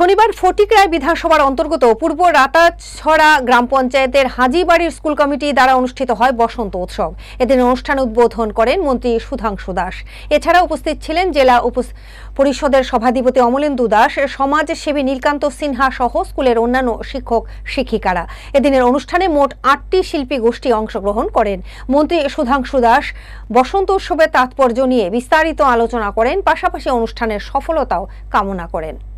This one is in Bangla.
শনিবার ফটিকরায় বিধানসভার অন্তর্গত পূর্ব রাতাছড়া গ্রাম পঞ্চায়েতের হাজিবাড়ির স্কুল কমিটি দ্বারা অনুষ্ঠিত হয় বসন্ত উৎসব এদিন অনুষ্ঠান উদ্বোধন করেন মন্ত্রী সুধাংশু দাস এছাড়া উপস্থিত ছিলেন জেলা পরিষদের সভাধিপতি অমলেন্দু দাস সমাজসেবী নীলকান্ত সিনহা সহ স্কুলের অন্যান্য শিক্ষক শিক্ষিকারা এদিনের অনুষ্ঠানে মোট আটটি শিল্পী গোষ্ঠী অংশগ্রহণ করেন মন্ত্রী সুধাংশু দাস বসন্ত উৎসবের তাৎপর্য নিয়ে বিস্তারিত আলোচনা করেন পাশাপাশি অনুষ্ঠানের সফলতাও কামনা করেন